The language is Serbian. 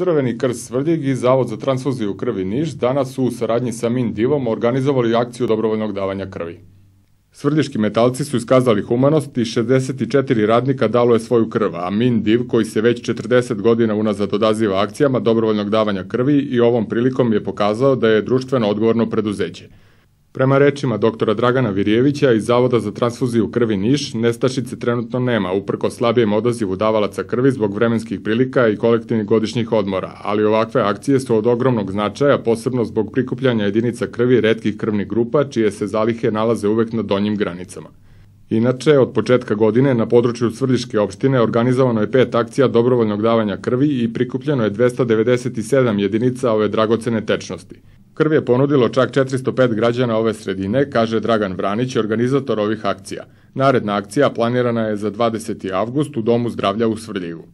Crveni krst Svrljig i Zavod za transfuziju krvi Niš danas su u saradnji sa Min Divom organizovali akciju dobrovoljnog davanja krvi. Svrljiški metalci su iskazali humanost i 64 radnika dalo je svoju krv, a Min Div, koji se već 40 godina unazad odaziva akcijama dobrovoljnog davanja krvi i ovom prilikom je pokazao da je društveno odgovorno preduzeće. Prema rečima doktora Dragana Virjevića iz Zavoda za transfuziju krvi Niš, nestašice trenutno nema, uprko slabijem odazivu davalaca krvi zbog vremenskih prilika i kolektivnih godišnjih odmora, ali ovakve akcije su od ogromnog značaja, posebno zbog prikupljanja jedinica krvi redkih krvnih grupa, čije se zalihe nalaze uvek na donjim granicama. Inače, od početka godine na području Svrljiške opštine organizovano je pet akcija dobrovoljnog davanja krvi i prikupljeno je 297 jedinica ove dragocene tečnosti krv je ponudilo čak 405 građana ove sredine, kaže Dragan Vranić, organizator ovih akcija. Naredna akcija planirana je za 20. avgust u Domu zdravlja u Svrljivu.